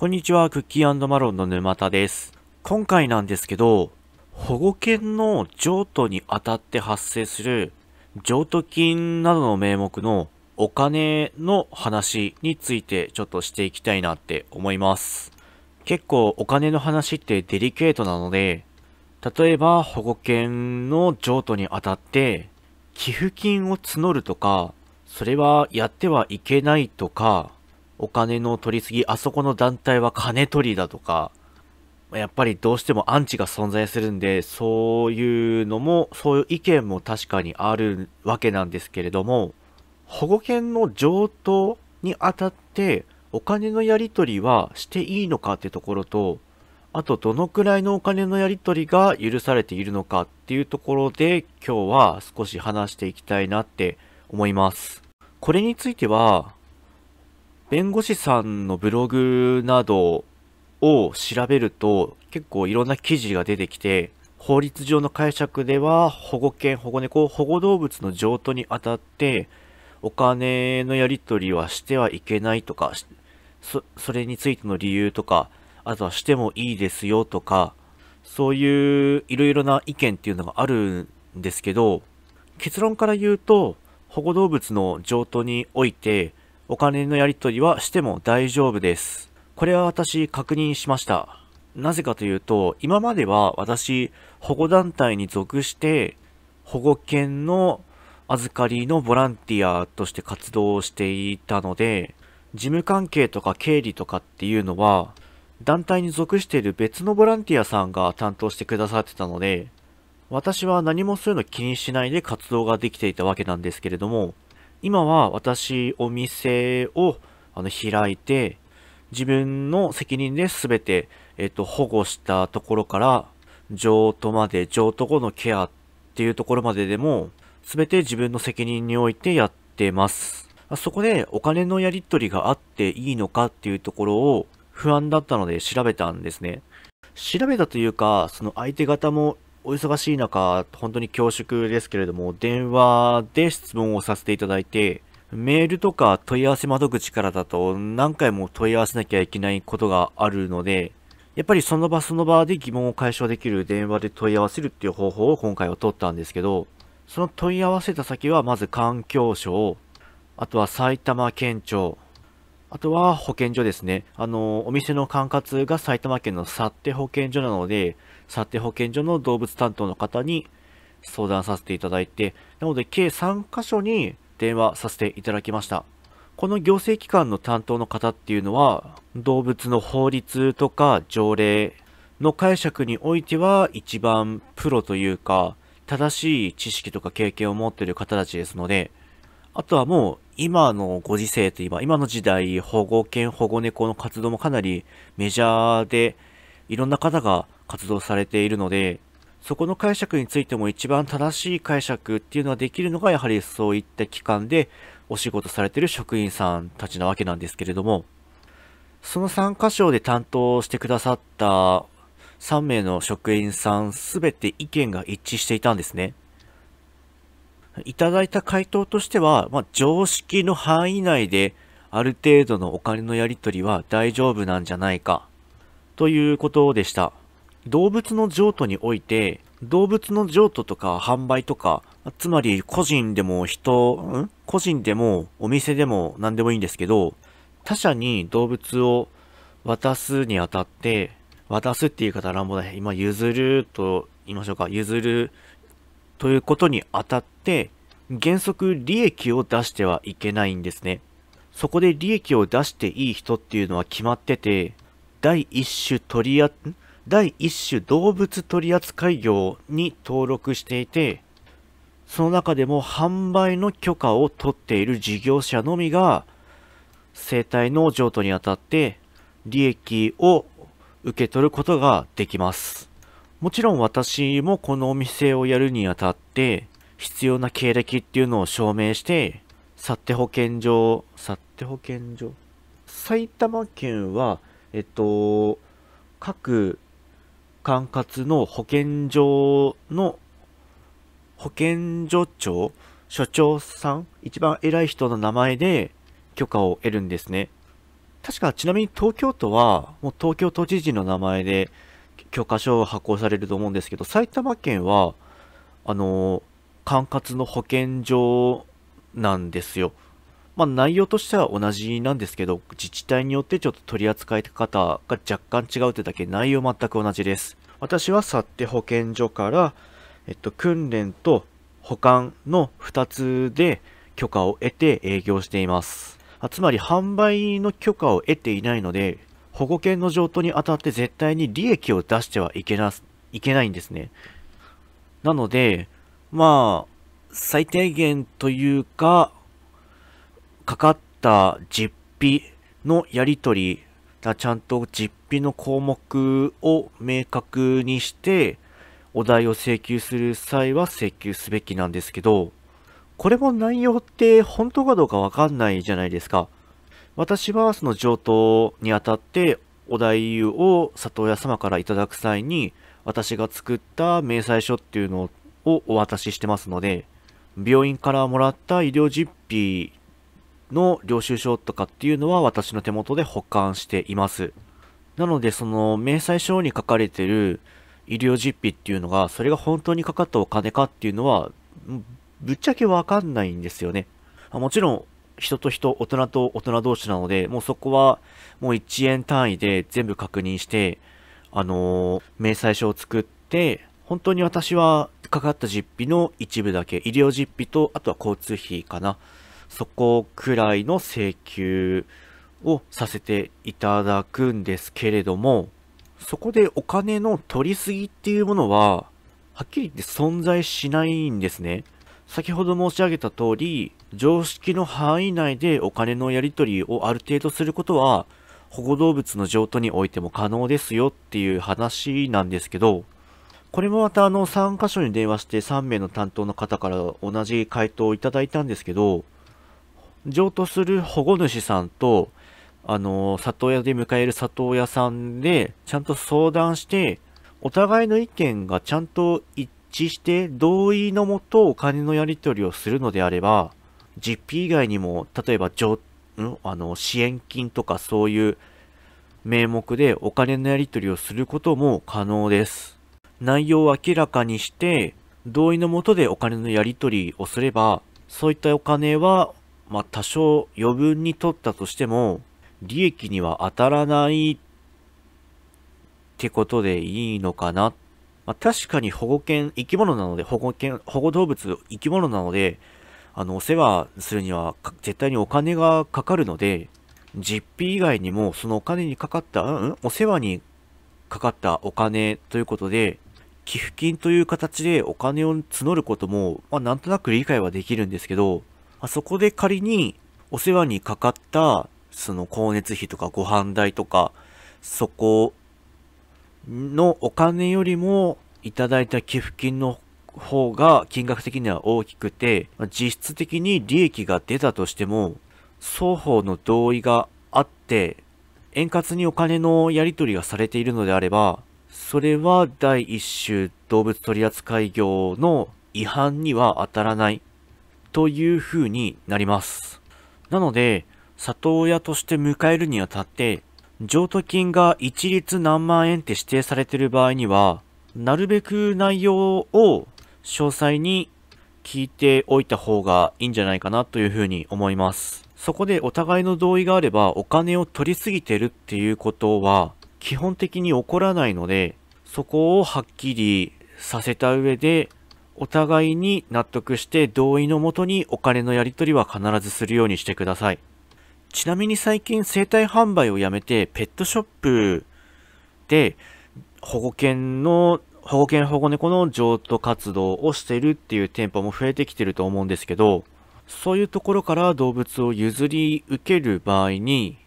こんにちは、クッキーマロンの沼田です。今回なんですけど、保護犬の譲渡にあたって発生する譲渡金などの名目のお金の話についてちょっとしていきたいなって思います。結構お金の話ってデリケートなので、例えば保護犬の譲渡にあたって寄付金を募るとか、それはやってはいけないとか、お金の取りすぎ、あそこの団体は金取りだとか、やっぱりどうしてもアンチが存在するんで、そういうのも、そういう意見も確かにあるわけなんですけれども、保護犬の上等にあたって、お金のやり取りはしていいのかってところと、あとどのくらいのお金のやり取りが許されているのかっていうところで、今日は少し話していきたいなって思います。これについては、弁護士さんのブログなどを調べると結構いろんな記事が出てきて、法律上の解釈では保護犬、保護猫、保護動物の譲渡にあたってお金のやり取りはしてはいけないとか、そそれについての理由とか、あとはしてもいいですよとか、そういういろいろな意見っていうのがあるんですけど、結論から言うと、保護動物の譲渡において、お金のやり取りはしても大丈夫です。これは私確認しました。なぜかというと、今までは私、保護団体に属して、保護犬の預かりのボランティアとして活動をしていたので、事務関係とか経理とかっていうのは、団体に属している別のボランティアさんが担当してくださってたので、私は何もそういうの気にしないで活動ができていたわけなんですけれども、今は私、お店をあの開いて、自分の責任で全て、えっと、保護したところから、譲渡まで、譲渡後のケアっていうところまででも、全て自分の責任においてやってます。そこでお金のやり取りがあっていいのかっていうところを不安だったので調べたんですね。調べたというか、その相手方もお忙しい中、本当に恐縮ですけれども、電話で質問をさせていただいて、メールとか問い合わせ窓口からだと何回も問い合わせなきゃいけないことがあるので、やっぱりその場その場で疑問を解消できる電話で問い合わせるっていう方法を今回は取ったんですけど、その問い合わせた先はまず環境省、あとは埼玉県庁、あとは保健所ですね。あの、お店の管轄が埼玉県の幸手保健所なので、って保健所の動物担当の方に相談させていただいて、なので計3箇所に電話させていただきました。この行政機関の担当の方っていうのは、動物の法律とか条例の解釈においては一番プロというか、正しい知識とか経験を持っている方たちですので、あとはもう今のご時世といえば、今の時代、保護犬、保護猫の活動もかなりメジャーで、いろんな方が活動されているので、そこの解釈についても一番正しい解釈っていうのはできるのが、やはりそういった機関でお仕事されている職員さんたちなわけなんですけれども、その3箇所で担当してくださった3名の職員さんすべて意見が一致していたんですね。いただいた回答としては、まあ、常識の範囲内である程度のお金のやり取りは大丈夫なんじゃないかということでした。動物の譲渡において、動物の譲渡とか販売とか、つまり個人でも人、ん個人でもお店でも何でもいいんですけど、他者に動物を渡すにあたって、渡すっていう方乱暴だ。今譲ると言いましょうか。譲るということにあたって、原則利益を出してはいけないんですね。そこで利益を出していい人っていうのは決まってて、第1種取りあ、第1種動物取扱業に登録していて、その中でも販売の許可を取っている事業者のみが、生体の譲渡にあたって利益を受け取ることができます。もちろん私もこのお店をやるにあたって、必要な経歴っていうのを証明して、さって保健所、さって保健所。埼玉県は、えっと、各管轄の保健所の、保健所長、所長さん、一番偉い人の名前で許可を得るんですね。確か、ちなみに東京都は、もう東京都知事の名前で許可証を発行されると思うんですけど、埼玉県は、あの、管轄の保健所なんですよ。まあ、内容としては同じなんですけど、自治体によってちょっと取り扱い方が若干違うってだけ、内容全く同じです。私は去って保健所から、えっと、訓練と保管の2つで許可を得て営業しています。あつまり販売の許可を得ていないので、保護犬の譲渡にあたって絶対に利益を出してはいけないけないんですね。なので、まあ、最低限というか、かかった実費のやり取り、ちゃんと実費の項目を明確にして、お題を請求する際は請求すべきなんですけど、これも内容って本当かどうかわかんないじゃないですか。私はその上等にあたってお題を里親様からいただく際に私が作った明細書っていうのをお渡ししてますので病院からもらった医療実費の領収書とかっていうのは私の手元で保管していますなのでその明細書に書かれてる医療実費っていうのがそれが本当にかかったお金かっていうのはぶっちゃけわかんないんですよねもちろん人と人、大人と大人同士なので、もうそこは、もう1円単位で全部確認して、あのー、明細書を作って、本当に私はかかった実費の一部だけ、医療実費と、あとは交通費かな。そこくらいの請求をさせていただくんですけれども、そこでお金の取りすぎっていうものは、はっきり言って存在しないんですね。先ほど申し上げた通り、常識の範囲内でお金のやり取りをある程度することは、保護動物の譲渡においても可能ですよっていう話なんですけど、これもまたあの3箇所に電話して3名の担当の方から同じ回答をいただいたんですけど、譲渡する保護主さんと、あの、里親で迎える里親さんで、ちゃんと相談して、お互いの意見がちゃんと一致して同意のもとお金のやり取りをするのであれば、実費以外にも、例えば、あの支援金とかそういう名目でお金のやり取りをすることも可能です。内容を明らかにして、同意のもとでお金のやり取りをすれば、そういったお金は、まあ、多少余分に取ったとしても、利益には当たらないってことでいいのかなってまあ、確かに保護犬、生き物なので、保護犬、保護動物、生き物なので、あの、お世話するには絶対にお金がかかるので、実費以外にも、そのお金にかかった、うん、お世話にかかったお金ということで、寄付金という形でお金を募ることも、まあ、なんとなく理解はできるんですけど、まあ、そこで仮にお世話にかかった、その光熱費とかご飯代とか、そこのお金よりもいただいた寄付金の方が金額的には大きくて、実質的に利益が出たとしても、双方の同意があって、円滑にお金のやり取りがされているのであれば、それは第一種動物取扱業の違反には当たらないという風になります。なので、里親として迎えるにあたって、譲渡金が一律何万円って指定されてる場合には、なるべく内容を詳細に聞いておいた方がいいんじゃないかなというふうに思います。そこでお互いの同意があればお金を取りすぎてるっていうことは基本的に起こらないので、そこをはっきりさせた上で、お互いに納得して同意のもとにお金のやり取りは必ずするようにしてください。ちなみに最近生体販売をやめて、ペットショップで保護犬の、保護犬保護猫の譲渡活動をしているっていう店舗も増えてきてると思うんですけど、そういうところから動物を譲り受ける場合に、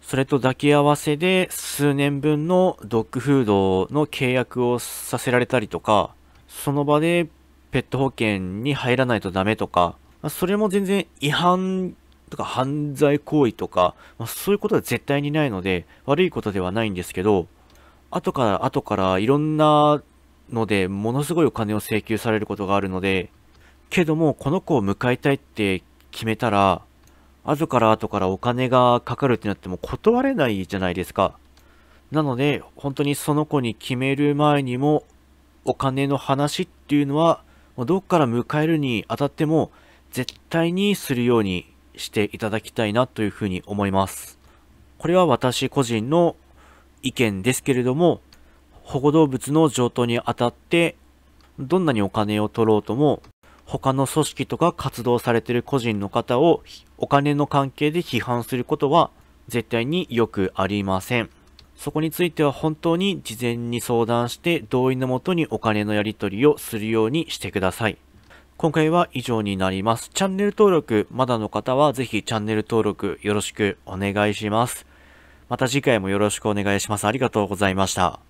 それと抱き合わせで数年分のドッグフードの契約をさせられたりとか、その場でペット保険に入らないとダメとか、それも全然違反とか犯罪行為とか、まあ、そういうことは絶対にないので、悪いことではないんですけど、後から後からいろんなので、ものすごいお金を請求されることがあるので、けども、この子を迎えたいって決めたら、後から後からお金がかかるってなっても断れないじゃないですか。なので、本当にその子に決める前にも、お金の話っていうのは、どっから迎えるにあたっても、絶対にするようにしていただきたいなというふうに思います。これは私個人の意見ですけれども、保護動物の譲渡にあたって、どんなにお金を取ろうとも、他の組織とか活動されてる個人の方をお金の関係で批判することは絶対によくありません。そこについては本当に事前に相談して同意のもとにお金のやり取りをするようにしてください。今回は以上になります。チャンネル登録まだの方はぜひチャンネル登録よろしくお願いします。また次回もよろしくお願いします。ありがとうございました。